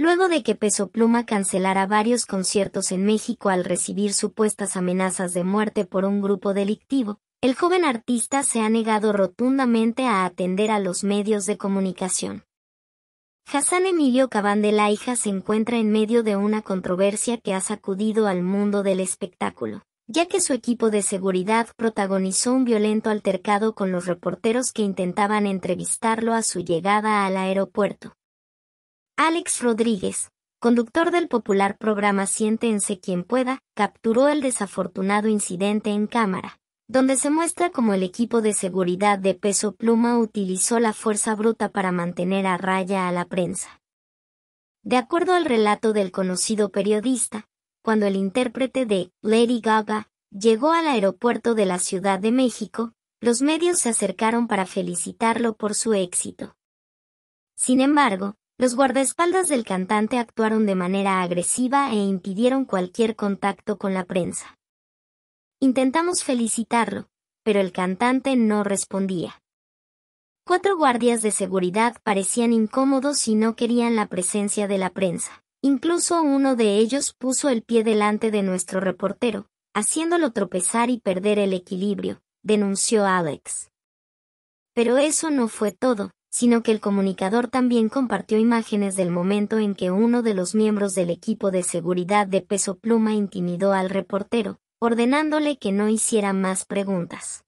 Luego de que Peso Pluma cancelara varios conciertos en México al recibir supuestas amenazas de muerte por un grupo delictivo, el joven artista se ha negado rotundamente a atender a los medios de comunicación. Hassan Emilio Cabán de la Hija se encuentra en medio de una controversia que ha sacudido al mundo del espectáculo, ya que su equipo de seguridad protagonizó un violento altercado con los reporteros que intentaban entrevistarlo a su llegada al aeropuerto. Alex Rodríguez, conductor del popular programa Siéntense quien pueda, capturó el desafortunado incidente en cámara, donde se muestra cómo el equipo de seguridad de peso pluma utilizó la fuerza bruta para mantener a raya a la prensa. De acuerdo al relato del conocido periodista, cuando el intérprete de Lady Gaga llegó al aeropuerto de la Ciudad de México, los medios se acercaron para felicitarlo por su éxito. Sin embargo, los guardaespaldas del cantante actuaron de manera agresiva e impidieron cualquier contacto con la prensa. Intentamos felicitarlo, pero el cantante no respondía. Cuatro guardias de seguridad parecían incómodos y no querían la presencia de la prensa. Incluso uno de ellos puso el pie delante de nuestro reportero, haciéndolo tropezar y perder el equilibrio, denunció Alex. Pero eso no fue todo sino que el comunicador también compartió imágenes del momento en que uno de los miembros del equipo de seguridad de Peso Pluma intimidó al reportero, ordenándole que no hiciera más preguntas.